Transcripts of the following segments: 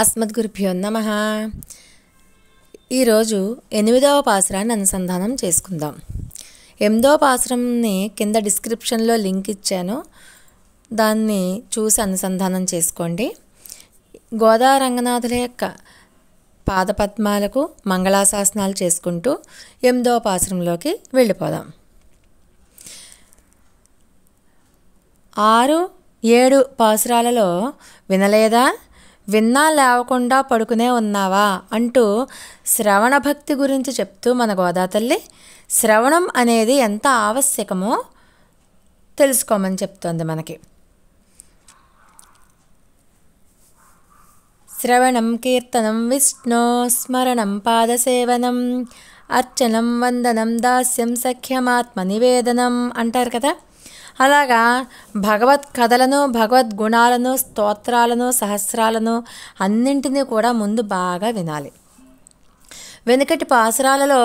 అస్మద్గురుభ్యో నమ ఈరోజు ఎనిమిదవ పాసురాన్ని అనుసంధానం చేసుకుందాం ఎనిమిదవ పాసరంని కింద డిస్క్రిప్షన్లో లింక్ ఇచ్చాను దాన్ని చూసి అనుసంధానం చేసుకోండి గోదా రంగనాథుల యొక్క పాదపద్మాలకు మంగళాశాసనాలు చేసుకుంటూ ఎనిమిదవ పాసరంలోకి వెళ్ళిపోదాం ఆరు ఏడు పాసురాలలో వినలేదా విన్నా లేవకుండా పడుకునే ఉన్నావా అంటూ శ్రవణ భక్తి గురించి చెప్తూ మన గోదాతల్లి శ్రవణం అనేది ఎంత ఆవశ్యకమో తెలుసుకోమని చెప్తోంది మనకి శ్రవణం కీర్తనం విష్ణో స్మరణం పాదసేవనం అర్చనం వందనం దాస్యం సఖ్యమాత్మ నివేదనం అంటారు కదా అలాగా భగవత్ కథలను భగవద్గుణాలను స్తోత్రాలను సహస్రాలను అన్నింటినీ కూడా ముందు బాగా వినాలి వెనుకటి పాసురాలలో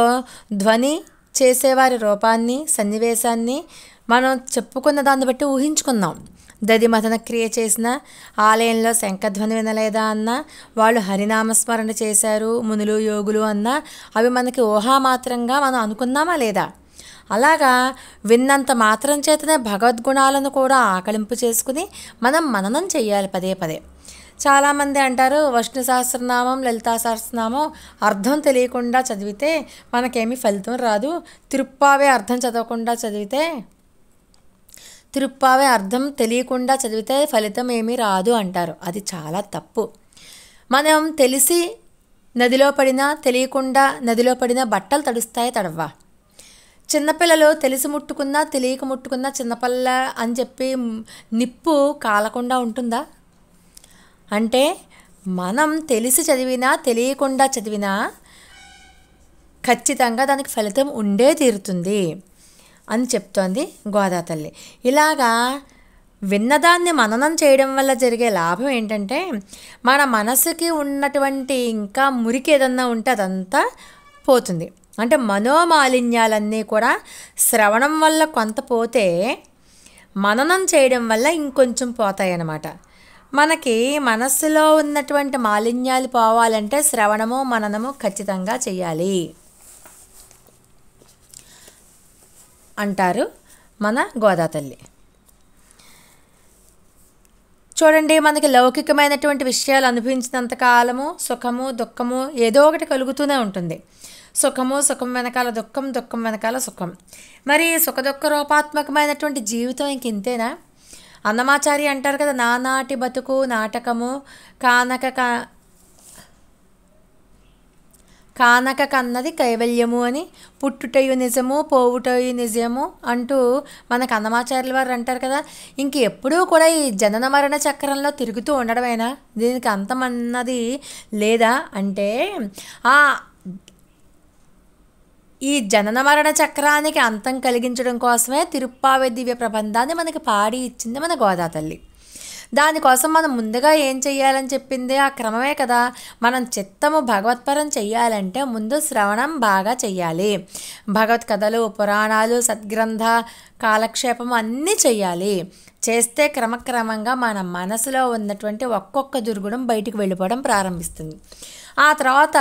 ధ్వని చేసేవారి రూపాన్ని సన్నివేశాన్ని మనం చెప్పుకున్న దాన్ని బట్టి ఊహించుకుందాం దదిమథన క్రియ చేసిన ఆలయంలో శంఖధ్వని వినలేదా అన్నా వాళ్ళు హరినామస్మరణ చేశారు మునులు యోగులు అన్నా అవి మనకి ఊహామాత్రంగా మనం అనుకున్నామా లేదా అలాగా విన్నంత మాత్రం చేతనే భగవద్గుణాలను కూడా ఆకలింపు చేసుకుని మనం మననం చేయాలి పదే పదే చాలామంది అంటారు వష్ణు సహస్రనామం లలితా సహస్రనామం అర్థం తెలియకుండా చదివితే మనకేమీ ఫలితం రాదు తిరుప్పావే అర్థం చదవకుండా చదివితే తిరుప్పావే అర్థం తెలియకుండా చదివితే ఫలితం ఏమీ రాదు అంటారు అది చాలా తప్పు మనం తెలిసి నదిలో పడినా తెలియకుండా నదిలో పడినా బట్టలు తడుస్తాయి తడవ్వా చిన్నపిల్లలు తెలిసి ముట్టుకున్నా తెలియక ముట్టుకున్నా చిన్నపిల్ల అని చెప్పి నిప్పు కాలకుండా ఉంటుందా అంటే మనం తెలిసి చదివినా తెలియకుండా చదివినా ఖచ్చితంగా దానికి ఫలితం ఉండే తీరుతుంది అని చెప్తోంది గోదాతల్లి ఇలాగా విన్నదాన్ని మననం చేయడం వల్ల జరిగే లాభం ఏంటంటే మన మనసుకి ఉన్నటువంటి ఇంకా మురికి ఏదన్నా ఉంటే అదంతా పోతుంది అంటే మనోమాలిన్యాలన్నీ కూడా శ్రవణం వల్ల కొంత పోతే మననం చేయడం వల్ల ఇంకొంచెం పోతాయన్నమాట మనకి మనస్సులో ఉన్నటువంటి మాలిన్యాలు పోవాలంటే శ్రవణము మననము ఖచ్చితంగా చేయాలి అంటారు మన గోదాతల్లి చూడండి మనకి లౌకికమైనటువంటి విషయాలు అనుభవించినంతకాలము సుఖము దుఃఖము ఏదో ఒకటి కలుగుతూనే ఉంటుంది సుఖము సుఖం వెనకాల దుఃఖం దుఃఖం వెనకాల సుఖం మరి సుఖదుఖ రూపాత్మకమైనటువంటి జీవితం ఇంక ఇంతేనా అన్నమాచారి అంటారు కదా నానాటి బతుకు నాటకము కానక కానక కన్నది కైవల్యము అని పుట్టుటయు నిజము పోవుటయు నిజము అంటూ మనకు అన్నమాచార్యుల వారు అంటారు కదా ఇంక ఎప్పుడూ కూడా ఈ జనన మరణ చక్రంలో తిరుగుతూ ఉండడమేనా దీనికి అంతమన్నది లేదా అంటే ఆ ఈ జనన మరణ చక్రానికి అంతం కలిగించడం కోసమే తిరుప్పావే దివ్య ప్రబంధాన్ని మనకి పాడి ఇచ్చింది మన గోదాతల్లి దానికోసం మనం ముందుగా ఏం చెయ్యాలని చెప్పింది ఆ క్రమమే కదా మనం చిత్తము భగవత్పరం చెయ్యాలంటే ముందు శ్రవణం బాగా చెయ్యాలి భగవత్ కథలు పురాణాలు సద్గ్రంథ కాలక్షేపం అన్నీ చెయ్యాలి చేస్తే క్రమక్రమంగా మన మనసులో ఉన్నటువంటి ఒక్కొక్క దుర్గుణం బయటికి వెళ్ళిపోవడం ప్రారంభిస్తుంది ఆ తర్వాత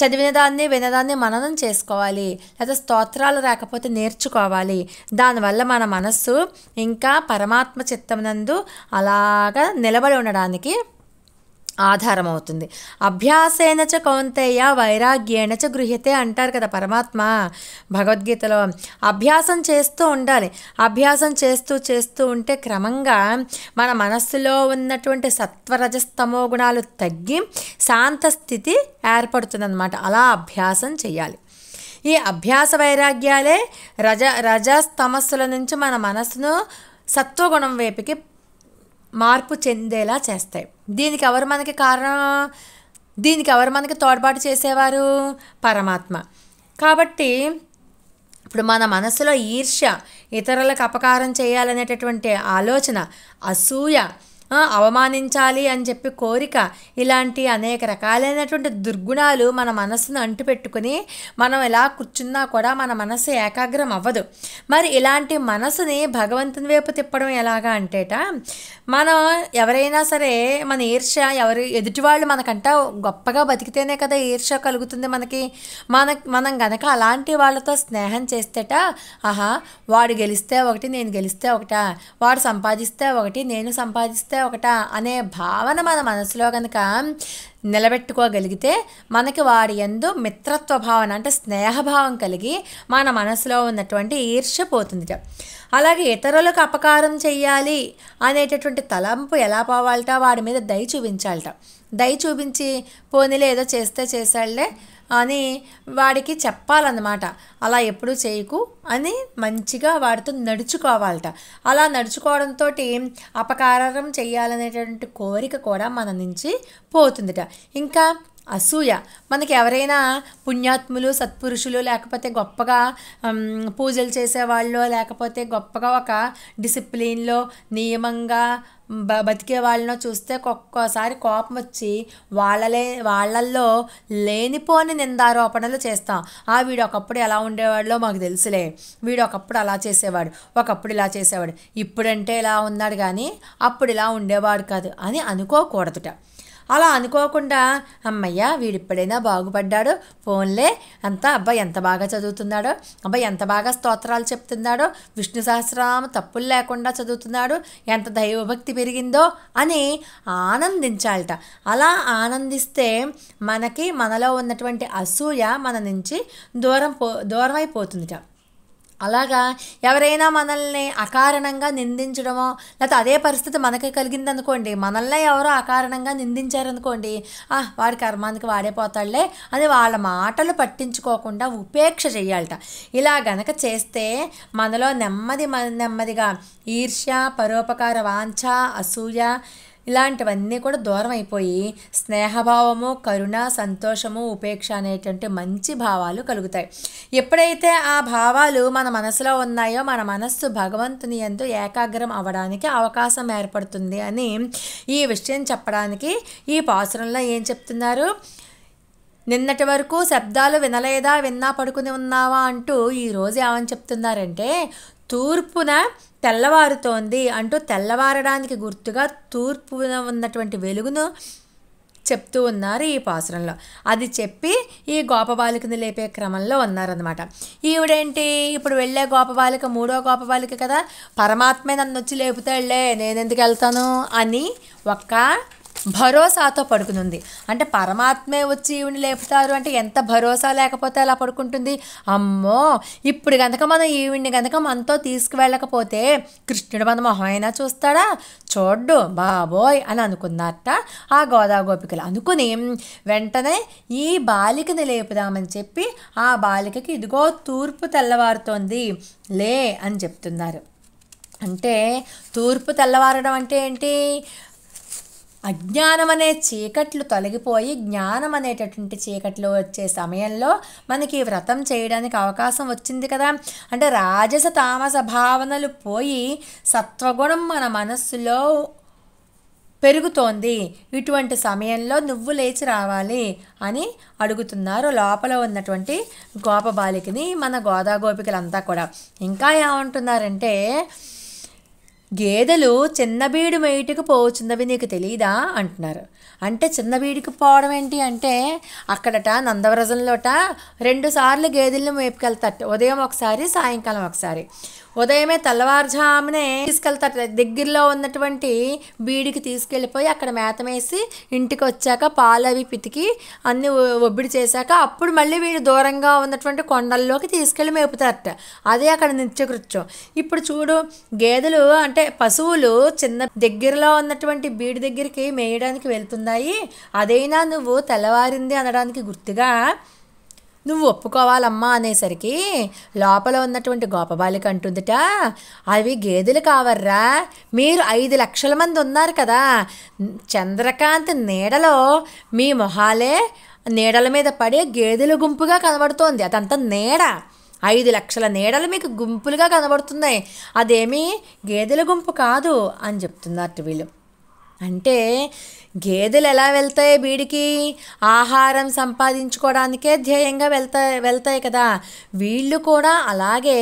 చదివిన దాన్ని వినదాన్ని మననం చేసుకోవాలి లేదా స్తోత్రాలు రాకపోతే నేర్చుకోవాలి దానివల్ల మన మనస్సు ఇంకా పరమాత్మ చిత్తమునందు అలాగా నిలబడి ఉండడానికి ఆధారమవుతుంది అభ్యాసేన చ కౌంతేయ వైరాగ్యేణ చ గృహ్యతే అంటారు కదా పరమాత్మ భగవద్గీతలో అభ్యాసం చేస్తూ ఉండాలి అభ్యాసం చేస్తూ చేస్తూ ఉంటే క్రమంగా మన మనస్సులో ఉన్నటువంటి సత్వరజస్తమో గుణాలు తగ్గి శాంత స్థితి ఏర్పడుతుందన్నమాట అలా అభ్యాసం చేయాలి ఈ అభ్యాస వైరాగ్యాలే రజ రజస్తమస్సుల నుంచి మన మనస్సును సత్వగుణం వైపుకి మార్పు చెందేలా చేస్తాయి దీనికి ఎవరు మనకి కారణం దీనికి ఎవరు మనకి తోడ్పాటు చేసేవారు పరమాత్మ కాబట్టి ఇప్పుడు మన మనసులో ఈర్ష్య ఇతరులకు అపకారం చేయాలనేటటువంటి ఆలోచన అసూయ అవమానించాలి అని చెప్పి కోరిక ఇలాంటి అనేక రకాలైనటువంటి దుర్గుణాలు మన మనస్సును అంటుపెట్టుకుని మనం ఎలా కూర్చున్నా కూడా మన మనస్సు ఏకాగ్రం అవ్వదు మరి ఇలాంటి మనసుని భగవంతుని వైపు తిప్పడం ఎలాగా అంటేట మనం ఎవరైనా సరే మన ఈర్ష ఎవరి ఎదుటివాళ్ళు మనకంట గొప్పగా బతికితేనే కదా ఈర్ష కలుగుతుంది మనకి మన మనం గనక అలాంటి వాళ్ళతో స్నేహం చేస్తేట ఆహా వాడు గెలిస్తే ఒకటి నేను గెలిస్తే ఒకటా వాడు సంపాదిస్తే ఒకటి నేను సంపాదిస్తే ఒకటే ఒకట అనే భావన మన మనసులో కనుక నిలబెట్టుకోగలిగితే మనకి వాడి ఎందు మిత్రత్వ భావన అంటే స్నేహభావం కలిగి మన మనసులో ఉన్నటువంటి ఈర్ష్య పోతుంది అలాగే ఇతరులకు అపకారం చెయ్యాలి అనేటటువంటి తలంపు ఎలా పోవాలట వాడి మీద దయ చూపించాలట దయ చూపించి పోనీలే ఏదో చేస్తే చేశాళ్లే అని వాడికి చెప్పాలన్నమాట అలా ఎప్పుడు చేయకు అని మంచిగా వాడితో నడుచుకోవాలట అలా నడుచుకోవడంతో అపకారం చేయాలనేటువంటి కోరిక కూడా మన నుంచి పోతుందిట ఇంకా అసూయ మనకి ఎవరైనా పుణ్యాత్ములు సత్పురుషులు లేకపోతే గొప్పగా పూజలు చేసేవాళ్ళు లేకపోతే గొప్పగా ఒక డిసిప్లిన్లో నియమంగా బ బతికే వాళ్ళనో చూస్తే ఒక్కోసారి కోపం వచ్చి వాళ్ళలే వాళ్ళల్లో లేనిపోని నిందారోపణలు చేస్తాం ఆ వీడు ఒకప్పుడు ఎలా ఉండేవాడో మాకు తెలుసులే వీడు ఒకప్పుడు అలా చేసేవాడు ఒకప్పుడు ఇలా చేసేవాడు ఇప్పుడంటే ఇలా ఉన్నాడు కానీ అప్పుడు ఇలా ఉండేవాడు కాదు అని అనుకోకూడదుట అలా అనుకోకుండా అమ్మయ్య వీడిప్పుడైనా బాగుపడ్డాడు ఫోన్లే అంతా అబ్బాయి ఎంత బాగా చదువుతున్నాడో అబ్బాయి ఎంత బాగా స్తోత్రాలు చెప్తున్నాడో విష్ణు సహస్రామ తప్పులు లేకుండా చదువుతున్నాడు ఎంత దైవభక్తి పెరిగిందో అని ఆనందించాలట అలా ఆనందిస్తే మనకి మనలో ఉన్నటువంటి అసూయ మన నుంచి దూరం పో దూరమైపోతుందిట అలాగా ఎవరైనా మనల్ని అకారణంగా నిందించడమో లేకపోతే అదే పరిస్థితి మనకి కలిగిందనుకోండి మనల్ని ఎవరో అకారణంగా నిందించారనుకోండి ఆ వాడి కర్మానికి వాడే పోతాడులే అని వాళ్ళ మాటలు పట్టించుకోకుండా ఉపేక్ష చేయాలట ఇలా గనక చేస్తే మనలో నెమ్మది నెమ్మదిగా ఈర్ష్య పరోపకార వాంఛ అసూయ ఇలాంటివన్నీ కూడా దూరం అయిపోయి స్నేహభావము కరుణ సంతోషము ఉపేక్ష అనేటువంటి మంచి భావాలు కలుగుతాయి ఎప్పుడైతే ఆ భావాలు మన మనసులో ఉన్నాయో మన మనస్సు భగవంతుని ఎంతో ఏకాగ్రం అవ్వడానికి అవకాశం ఏర్పడుతుంది అని ఈ విషయం చెప్పడానికి ఈ పాసురంలో ఏం చెప్తున్నారు నిన్నటి వరకు శబ్దాలు వినలేదా విన్నా పడుకుని ఉన్నావా అంటూ ఈరోజు ఏమని చెప్తున్నారంటే తూర్పున తెల్లవారుతోంది అంటూ తెల్లవారడానికి గుర్తుగా తూర్పున ఉన్నటువంటి వెలుగును చెప్తూ ఉన్నారు ఈ పాసురంలో అది చెప్పి ఈ గోపబాలికను లేపే క్రమంలో ఉన్నారనమాట ఈవిడేంటి ఇప్పుడు వెళ్ళే గోపబాలిక మూడో గోపబాలిక కదా పరమాత్మే నన్ను వచ్చి లేపుతాళ్లే నేనెందుకు వెళ్తాను అని ఒక భరోసాతో పడుకునుంది అంటే పరమాత్మే వచ్చి ఈవిని లేపుతారు అంటే ఎంత భరోసా లేకపోతే అలా పడుకుంటుంది అమ్మో ఇప్పుడు కనుక మనం ఈవిని కనుక మనతో తీసుకువెళ్ళకపోతే కృష్ణుడు మన మొహమైనా చూస్తాడా చూడ్డు బాబోయ్ అని అనుకున్నట్ట ఆ గోదా గోపికలు అనుకుని వెంటనే ఈ బాలికని లేపుదామని చెప్పి ఆ బాలికకి ఇదిగో తూర్పు తెల్లవారుతోంది లే అని చెప్తున్నారు అంటే తూర్పు తెల్లవారడం అంటే ఏంటి అజ్ఞానమనే చీకట్లు తొలగిపోయి జ్ఞానం అనేటటువంటి చీకట్లు వచ్చే సమయంలో మనకి వ్రతం చేయడానికి అవకాశం వచ్చింది కదా అంటే రాజస తామస భావనలు పోయి సత్వగుణం మన మనస్సులో పెరుగుతోంది ఇటువంటి సమయంలో నువ్వు లేచి రావాలి అని అడుగుతున్నారు లోపల ఉన్నటువంటి గోపబాలికని మన గోదా గోపికలంతా కూడా ఇంకా ఏమంటున్నారంటే గేదెలు చిన్నబీడు మేయటకు పోచున్నవి నీకు తెలీదా అంటున్నారు అంటే చిన్నబీడికి పోవడం ఏంటి అంటే అక్కడట నందవరజంలోట రెండుసార్లు గేదెలను మేపుకెళ్తాట ఉదయం ఒకసారి సాయంకాలం ఒకసారి ఉదయమే తెల్లవారుజామునే తీసుకెళ్తారు దగ్గరలో ఉన్నటువంటి బీడికి తీసుకెళ్ళిపోయి అక్కడ మేతమేసి ఇంటికి వచ్చాక పాలు అవి పితికి అన్ని ఒబ్బిడి చేశాక అప్పుడు మళ్ళీ వీడు దూరంగా ఉన్నటువంటి కొండల్లోకి తీసుకెళ్ళి మేపుతారట అదే అక్కడ నిత్యకృత్యం ఇప్పుడు చూడు గేదెలు అంటే పశువులు చిన్న దగ్గరలో ఉన్నటువంటి బీడి దగ్గరికి మేయడానికి వెళ్తున్నాయి అదైనా నువ్వు తెల్లవారింది అనడానికి గుర్తుగా నువ్వు ఒప్పుకోవాలమ్మా అనేసరికి లోపల ఉన్నటువంటి గోపబాలిక అంటుందిట అవి గేదెలు కావర్రా మీరు ఐదు లక్షల మంది ఉన్నారు కదా చంద్రకాంత్ నీడలో మీ మొహాలే నీడల మీద పడే గేదెల గుంపుగా కనబడుతోంది అదంతా నీడ ఐదు లక్షల నీడలు మీకు గుంపులుగా కనబడుతున్నాయి అదేమీ గేదెల గుంపు కాదు అని చెప్తున్నారు వీళ్ళు అంటే గేదెలు ఎలా వెళ్తాయి వీడికి ఆహారం సంపాదించుకోవడానికే ధ్యేయంగా వెళ్తాయి వెళ్తాయి కదా వీళ్ళు కూడా అలాగే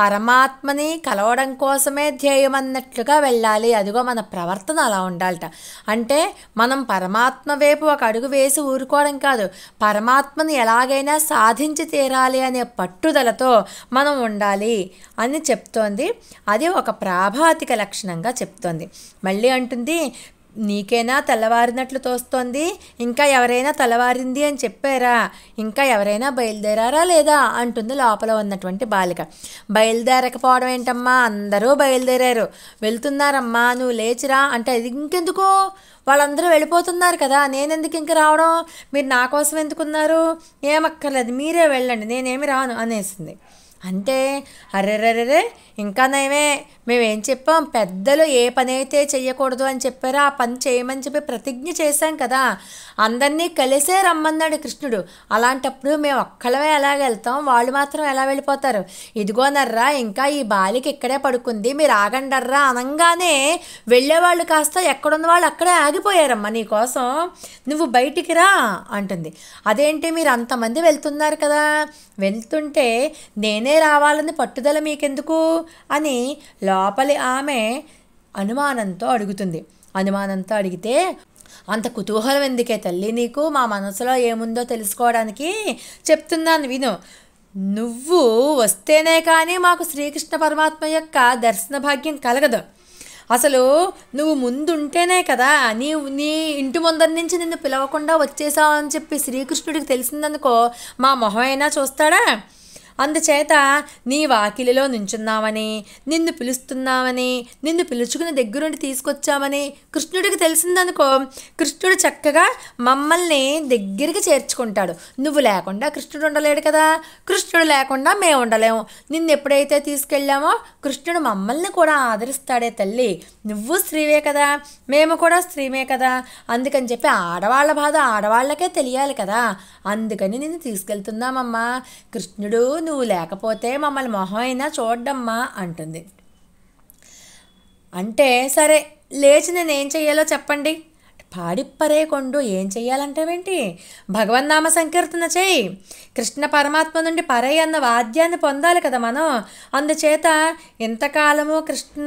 పరమాత్మని కలవడం కోసమే ధ్యేయం అన్నట్లుగా వెళ్ళాలి అదిగో మన ప్రవర్తన అలా ఉండాలట అంటే మనం పరమాత్మ వైపు ఒక అడుగు వేసి ఊరుకోవడం కాదు పరమాత్మని ఎలాగైనా సాధించి తీరాలి అనే పట్టుదలతో మనం ఉండాలి అని చెప్తోంది అది ఒక ప్రాభాతిక లక్షణంగా చెప్తోంది మళ్ళీ అంటుంది నీకేనా తెల్లవారినట్లు తోస్తోంది ఇంకా ఎవరైనా తెల్లవారింది అని చెప్పారా ఇంకా ఎవరైనా బయలుదేరారా లేదా అంటుంది లోపల ఉన్నటువంటి బాలిక బయలుదేరకపోవడం ఏంటమ్మా అందరూ బయలుదేరారు వెళ్తున్నారమ్మా నువ్వు లేచిరా అంటే అది ఇంకెందుకో వాళ్ళందరూ వెళ్ళిపోతున్నారు కదా నేనెందుకు ఇంక రావడం మీరు నా కోసం ఎందుకున్నారు ఏమక్కర్లేదు మీరే వెళ్ళండి నేనేమి రాను అనేసింది అంటే అర్రెర్రెర్రే ఇంకా నయమే మేమేం చెప్పాం పెద్దలు ఏ పని అయితే చేయకూడదు అని చెప్పారో ఆ పని చేయమని చెప్పి ప్రతిజ్ఞ చేశాం కదా అందరినీ కలిసే రమ్మన్నాడు కృష్ణుడు అలాంటప్పుడు మేము ఒక్కళ్ళమే ఎలా వెళ్తాం వాళ్ళు మాత్రం ఎలా వెళ్ళిపోతారు ఇదిగోనర్రా ఇంకా ఈ బాలిక ఇక్కడే పడుకుంది మీరు ఆగండర్రా అనగానే వెళ్ళేవాళ్ళు కాస్త ఎక్కడున్న వాళ్ళు అక్కడే ఆగిపోయారమ్మా నీకోసం నువ్వు బయటికి రా అంటుంది అదేంటి మీరు అంతమంది వెళ్తున్నారు కదా వెళ్తుంటే నేనే రావాలని పట్టుదల మీకెందుకు అని లోపలి ఆమె అనుమానంతో అడుగుతుంది అనుమానంతో అడిగితే అంత కుతూహలం ఎందుకే తల్లి నీకు మా మనసులో ఏముందో తెలుసుకోవడానికి చెప్తున్నాను విను నువ్వు వస్తేనే కానీ మాకు శ్రీకృష్ణ పరమాత్మ యొక్క దర్శన భాగ్యం కలగదు అసలు నువ్వు ముందుంటేనే కదా నీ నీ ఇంటి ముందర నుంచి నిన్ను పిలవకుండా వచ్చేసావు అని చెప్పి శ్రీకృష్ణుడికి తెలిసిందనుకో మా మొహమైనా చూస్తాడా అందుచేత నీ వాకిలిలో నించున్నామని నిన్ను పిలుస్తున్నామని నిన్ను పిలుచుకుని దగ్గరుండి తీసుకొచ్చామని కృష్ణుడికి తెలిసిందనుకో కృష్ణుడు చక్కగా మమ్మల్ని దగ్గరికి చేర్చుకుంటాడు నువ్వు లేకుండా కృష్ణుడు ఉండలేడు కదా కృష్ణుడు లేకుండా మేము ఉండలేము నిన్ను ఎప్పుడైతే తీసుకెళ్ళామో కృష్ణుడు మమ్మల్ని కూడా ఆదరిస్తాడే తల్లి నువ్వు స్త్రీవే కదా మేము కూడా స్త్రీమే కదా అందుకని చెప్పి ఆడవాళ్ళ బాధ ఆడవాళ్ళకే తెలియాలి కదా అందుకని నిన్ను తీసుకెళ్తున్నామమ్మా కృష్ణుడు నువ్వు లేకపోతే మమ్మల్ని మొహం అయినా చూడమ్మా అంటుంది అంటే సరే లేచి నేను ఏం చెయ్యాలో చెప్పండి పాడిప్పరే కొండు ఏం చెయ్యాలంటావేంటి భగవన్నామ సంకీర్తన చేయి కృష్ణ పరమాత్మ నుండి పరై అన్న వాద్యాన్ని పొందాలి కదా మనం అందుచేత ఇంతకాలము కృష్ణ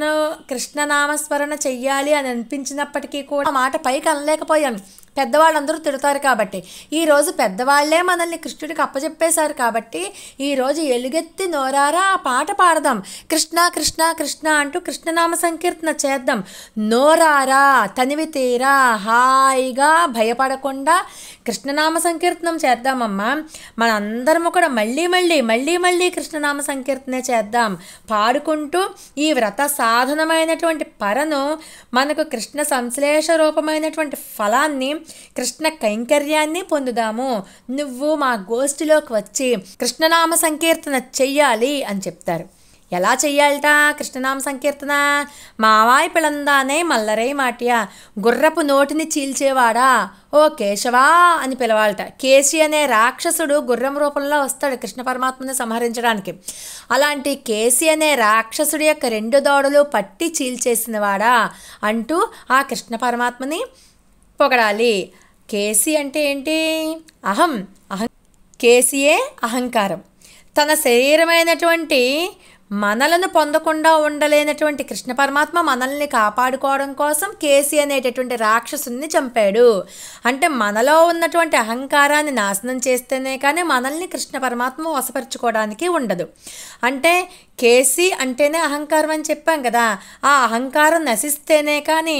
కృష్ణనామస్మరణ చెయ్యాలి అని అనిపించినప్పటికీ కూడా మాట పైకి అనలేకపోయాను పెద్దవాళ్ళందరూ తిడతారు కాబట్టి ఈరోజు పెద్దవాళ్లే మనల్ని కృష్ణుడికి అప్పచెప్పేశారు కాబట్టి ఈరోజు ఎలుగెత్తి నోరారా ఆ పాట పాడదాం కృష్ణ కృష్ణ కృష్ణ అంటూ కృష్ణనామ సంకీర్తన చేద్దాం నోరారా తనివి తీరా హాయిగా భయపడకుండా కృష్ణనామ సంకీర్తనం చేద్దామమ్మా అందరం కూడా మళ్ళీ మళ్ళీ మళ్ళీ మళ్ళీ కృష్ణనామ సంకీర్తనే చేద్దాం పాడుకుంటూ ఈ వ్రత సాధనమైనటువంటి పరను మనకు కృష్ణ సంశ్లేష రూపమైనటువంటి ఫలాన్ని కృష్ణ కైంకర్యాన్ని పొందుదాము నువ్వు మా గోష్ఠిలోకి వచ్చి కృష్ణనామ సంకీర్తన చెయ్యాలి అని చెప్తారు ఎలా చెయ్యాలట కృష్ణనామ సంకీర్తన మావాయి పిలందానే మల్లరై మాటియా గుర్రపు నోటిని చీల్చేవాడా ఓ కేశవా అని పిలవాలట కేశి అనే రాక్షసుడు గుర్రం రూపంలో వస్తాడు కృష్ణ పరమాత్మని సంహరించడానికి అలాంటి కేసి అనే రాక్షసుడి యొక్క రెండు దోడలు పట్టి చీల్చేసినవాడా అంటూ ఆ కృష్ణ పరమాత్మని పొగడాలి కేసి అంటే ఏంటి అహం అహం కేసీయే అహంకారం తన శరీరమైనటువంటి మనలను పొందకుండా ఉండలేనటువంటి కృష్ణ పరమాత్మ మనల్ని కాపాడుకోవడం కోసం కేసీ అనేటటువంటి రాక్షసుని చంపాడు అంటే మనలో ఉన్నటువంటి అహంకారాన్ని నాశనం చేస్తేనే కానీ మనల్ని కృష్ణ పరమాత్మ వసపరుచుకోవడానికి ఉండదు అంటే కేసీ అంటేనే అహంకారం అని చెప్పాం కదా ఆ అహంకారం నశిస్తేనే కానీ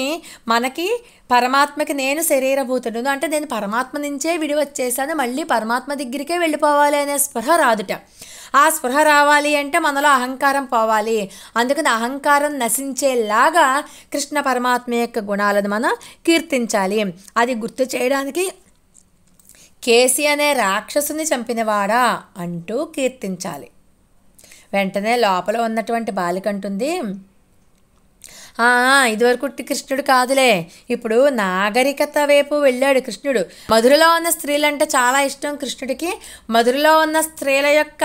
మనకి పరమాత్మకి నేను శరీరభూతుడు అంటే నేను పరమాత్మ నుంచే విడివచ్చేసాను మళ్ళీ పరమాత్మ దగ్గరికే వెళ్ళిపోవాలి అనే స్పృహ రాదుట ఆ స్పృహ రావాలి అంటే మనలో అహంకారం పోవాలి అందుకని అహంకారం నశించేలాగా కృష్ణ పరమాత్మ యొక్క గుణాలను మనం కీర్తించాలి అది గుర్తు చేయడానికి కేసి అనే రాక్షసుని చంపినవాడా అంటూ కీర్తించాలి వెంటనే లోపల ఉన్నటువంటి బాలిక అంటుంది ఇదివరకు కృష్ణుడు కాదులే ఇప్పుడు నాగరికత వైపు వెళ్ళాడు కృష్ణుడు మధురలో ఉన్న స్త్రీలంటే చాలా ఇష్టం కృష్ణుడికి మధురలో ఉన్న స్త్రీల యొక్క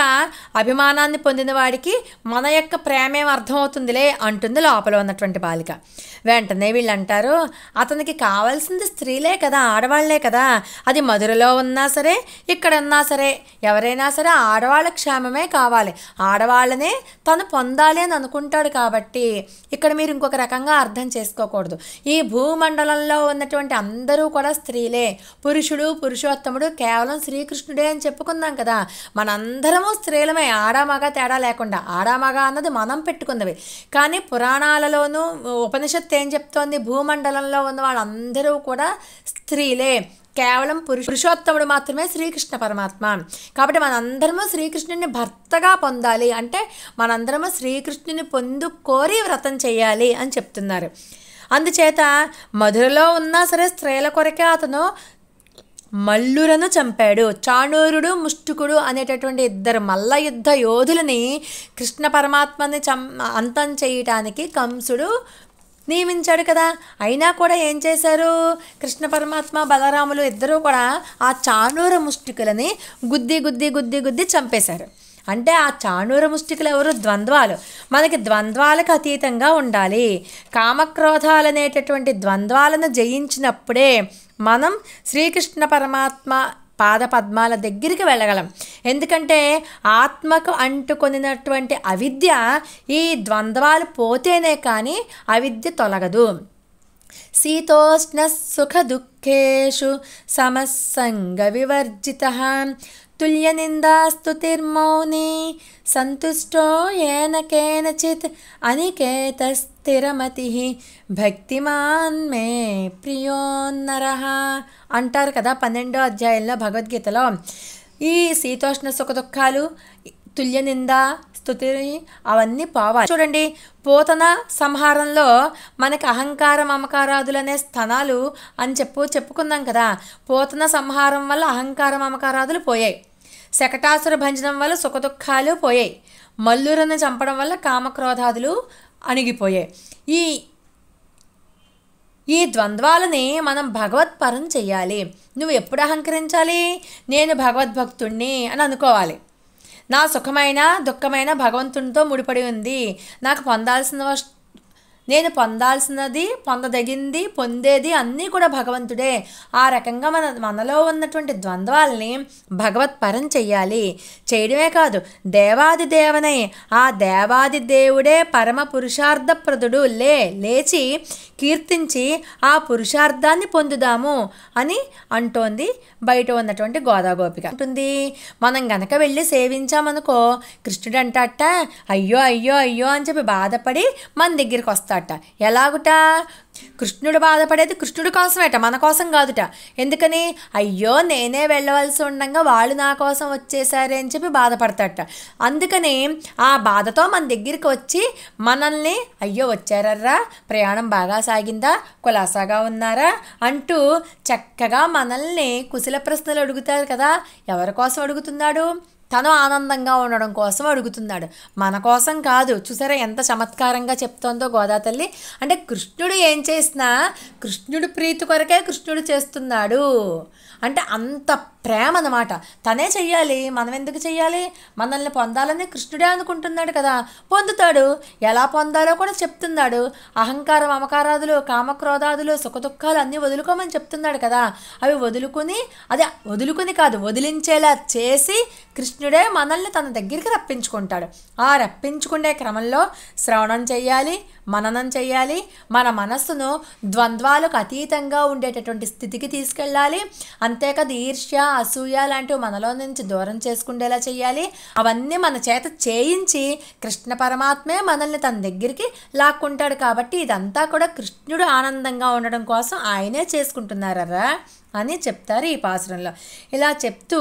అభిమానాన్ని పొందిన వాడికి మన యొక్క ప్రేమేం అర్థమవుతుందిలే అంటుంది లోపల ఉన్నటువంటి బాలిక వెంటనే వీళ్ళు అంటారు అతనికి కావాల్సింది స్త్రీలే కదా ఆడవాళ్లే కదా అది మధురలో ఉన్నా సరే ఇక్కడ ఉన్నా సరే ఎవరైనా సరే ఆడవాళ్ళ క్షేమమే కావాలి ఆడవాళ్ళనే తను పొందాలి అని అనుకుంటాడు కాబట్టి ఇక్కడ మీరు ఇంకొక రకంగా అర్థం చేసుకోకూడదు ఈ భూమండలంలో ఉన్నటువంటి అందరూ కూడా స్త్రీలే పురుషుడు పురుషోత్తముడు కేవలం శ్రీకృష్ణుడే అని చెప్పుకుందాం కదా మనందరము స్త్రీలమే ఆడామగ తేడా లేకుండా ఆడామగ అన్నది మనం పెట్టుకున్నవి కానీ పురాణాలలోనూ ఉపనిషత్తు ఏం చెప్తోంది భూమండలంలో ఉన్న వాళ్ళందరూ కూడా స్త్రీలే కేవలం పురుష పురుషోత్తముడు మాత్రమే శ్రీకృష్ణ పరమాత్మ కాబట్టి మనందరము శ్రీకృష్ణుని భర్తగా పొందాలి అంటే మనందరము శ్రీకృష్ణుని పొందు కోరి వ్రతం చేయాలి అని చెప్తున్నారు అందుచేత మధురలో ఉన్నా సరే స్త్రీల కొరకే అతను మల్లురను చంపాడు చాణూరుడు ముష్టుకుడు అనేటటువంటి ఇద్దరు మల్ల యుద్ధ యోధులని కృష్ణ పరమాత్మని చం అంతం చేయటానికి కంసుడు నియమించాడు కదా అయినా కూడా ఏం చేశారు కృష్ణ పరమాత్మ బలరాములు ఇద్దరూ కూడా ఆ చానూర ముష్టికులని గుద్ది గుద్ది గుద్ది గుద్ది చంపేశారు అంటే ఆ చానూర ముష్టికలు ఎవరు ద్వంద్వాలు మనకి ద్వంద్వాలకు అతీతంగా ఉండాలి కామక్రోధాలు అనేటటువంటి ద్వంద్వాలను జయించినప్పుడే మనం శ్రీకృష్ణ పరమాత్మ పాదపద్మాల దగ్గరికి వెళ్ళగలం ఎందుకంటే ఆత్మకు అంటుకొనినటువంటి అవిద్య ఈ ద్వంద్వాలు పోతేనే కానీ అవిద్య తొలగదు శీతోష్ణ సుఖ దుఃఖేషు సమస్సంగ వివర్జిత తుల్య తుల్యనిందాస్తుతిర్మౌని సంతుష్టో ఏన అనికేత స్థిరమతి భక్తిమాన్ మే ప్రియోన్నర అంటారు కదా పన్నెండో అధ్యాయంలో భగవద్గీతలో ఈ శీతోష్ణ సుఖ దుఃఖాలు తుల్య నింద స్థుతి అవన్నీ పోవాలి చూడండి పోతన సంహారంలో మనకి అహంకార మమకారాదులనే అనే స్థనాలు అని చెప్పు చెప్పుకుందాం కదా పోతన సంహారం వల్ల అహంకార మమకారాదులు పోయాయి శకటాసుర భంజనం వల్ల సుఖదుఖాలు పోయాయి మల్లురను చంపడం వల్ల కామక్రోధాదులు అణిగిపోయాయి ఈ ఈ ద్వంద్వాలని మనం భగవత్పరం చేయాలి నువ్వు ఎప్పుడు అహంకరించాలి నేను భగవద్భక్తుణ్ణి అని అనుకోవాలి నా సుఖమైన దుఃఖమైన భగవంతునితో ముడిపడి ఉంది నాకు పొందాల్సిన నేను పొందాల్సినది పొందదగింది పొందేది అన్నీ కూడా భగవంతుడే ఆ రకంగా మన మనలో ఉన్నటువంటి ద్వంద్వాల్ని భగవత్పరం చెయ్యాలి చేయడమే కాదు దేవాది దేవనై ఆ దేవాది దేవుడే పరమ పురుషార్థప్రదుడు లే లేచి కీర్తించి ఆ పురుషార్థాన్ని పొందుదాము అని అంటోంది బయట ఉన్నటువంటి గోదాగోపిక ఉంటుంది మనం గనక వెళ్ళి సేవించామనుకో కృష్ణుడు అంటట అయ్యో అయ్యో అయ్యో అని చెప్పి బాధపడి మన దగ్గరికి వస్తాం వస్తాట ఎలాగుట కృష్ణుడు బాధపడేది కృష్ణుడు కోసమేట మన కోసం కాదుట ఎందుకని అయ్యో నేనే వెళ్ళవలసి ఉండగా వాళ్ళు నా కోసం వచ్చేసారే అని చెప్పి బాధపడతాట అందుకని ఆ బాధతో మన దగ్గరికి వచ్చి మనల్ని అయ్యో వచ్చారర్రా ప్రయాణం బాగా సాగిందా కులాసాగా ఉన్నారా అంటూ చక్కగా మనల్ని కుశల ప్రశ్నలు అడుగుతారు కదా ఎవరి కోసం అడుగుతున్నాడు తను ఆనందంగా ఉండడం కోసం అడుగుతున్నాడు మన కోసం కాదు చూసారా ఎంత చమత్కారంగా చెప్తోందో గోదాతల్లి అంటే కృష్ణుడు ఏం చేసినా కృష్ణుడు ప్రీతి కొరకే కృష్ణుడు చేస్తున్నాడు అంటే అంత ప్రేమ అనమాట తనే చెయ్యాలి మనం ఎందుకు చెయ్యాలి మనల్ని పొందాలని కృష్ణుడే అనుకుంటున్నాడు కదా పొందుతాడు ఎలా పొందాలో కూడా చెప్తున్నాడు అహంకార మమకారాదులు కామక్రోధాదులు సుఖదుఖాలు అన్నీ వదులుకోమని చెప్తున్నాడు కదా అవి వదులుకుని అదే వదులుకుని కాదు వదిలించేలా చేసి కృష్ణుడే మనల్ని తన దగ్గరికి రప్పించుకుంటాడు ఆ రప్పించుకునే క్రమంలో శ్రవణం చేయాలి మననం చేయాలి మన మనస్సును ద్వంద్వాలకు అతీతంగా ఉండేటటువంటి స్థితికి తీసుకెళ్ళాలి అంతేకాదు ఈర్ష్య అసూయ లాంటివి మనలో నుంచి దూరం చేసుకుండేలా చేయాలి అవన్నీ మన చేత చేయించి కృష్ణ పరమాత్మే మనల్ని తన దగ్గరికి లాక్కుంటాడు కాబట్టి ఇదంతా కూడా కృష్ణుడు ఆనందంగా ఉండడం కోసం ఆయనే చేసుకుంటున్నారా అని చెప్తారు ఈ పాసురంలో ఇలా చెప్తూ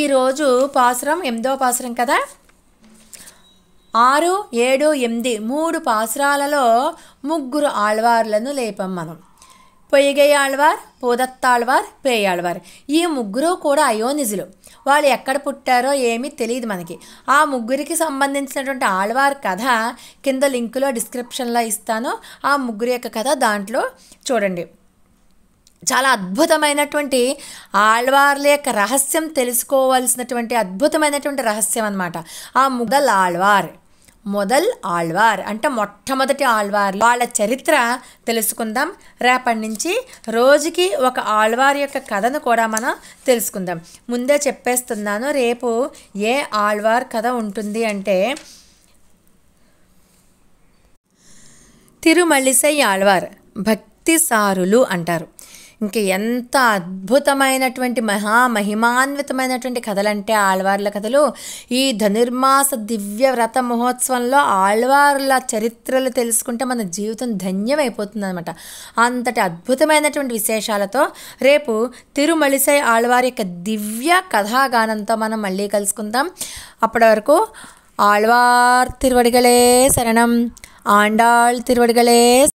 ఈరోజు పాసురం ఎనిమిదో పాసురం కదా ఆరు ఏడు ఎనిమిది మూడు పాసురాలలో ముగ్గురు ఆళ్వార్లను లేపం మనం ఆళ్వార్ పోదత్తాళ్వార్ పేయాళ్వార్ ఈ ముగ్గురు కూడా అయోనిజులు వాళ్ళు ఎక్కడ పుట్టారో ఏమీ తెలియదు మనకి ఆ ముగ్గురికి సంబంధించినటువంటి ఆళ్వార్ కథ కింద లింకులో డిస్క్రిప్షన్లో ఇస్తాను ఆ ముగ్గురు యొక్క కథ దాంట్లో చూడండి చాలా అద్భుతమైనటువంటి ఆళ్వార్ల యొక్క రహస్యం తెలుసుకోవాల్సినటువంటి అద్భుతమైనటువంటి రహస్యం అనమాట ఆ ముగల్ ఆళ్వార్ మొదల్ ఆళ్వార్ అంటే మొట్టమొదటి ఆళ్వార్ వాళ్ళ చరిత్ర తెలుసుకుందాం రేపటి నుంచి రోజుకి ఒక ఆళ్వార్ యొక్క కథను కూడా మనం తెలుసుకుందాం ముందే చెప్పేస్తున్నాను రేపు ఏ ఆళ్వార్ కథ ఉంటుంది అంటే తిరుమల్లిసై ఆళ్వార్ భక్తిసారులు అంటారు ఇంక ఎంత అద్భుతమైనటువంటి మహా మహిమాన్వితమైనటువంటి కథలంటే ఆళ్వార్ల కథలు ఈ ధనుర్మాస దివ్య వ్రత మహోత్సవంలో ఆళ్వార్ల చరిత్రలు తెలుసుకుంటే మన జీవితం ధన్యమైపోతుంది అనమాట అంతటి అద్భుతమైనటువంటి విశేషాలతో రేపు తిరుమలిసై ఆళ్వారి యొక్క దివ్య కథాగానంతో మనం మళ్ళీ కలుసుకుందాం అప్పటి వరకు ஆழ்வார் శరణం சரணம் ஆண்டாள்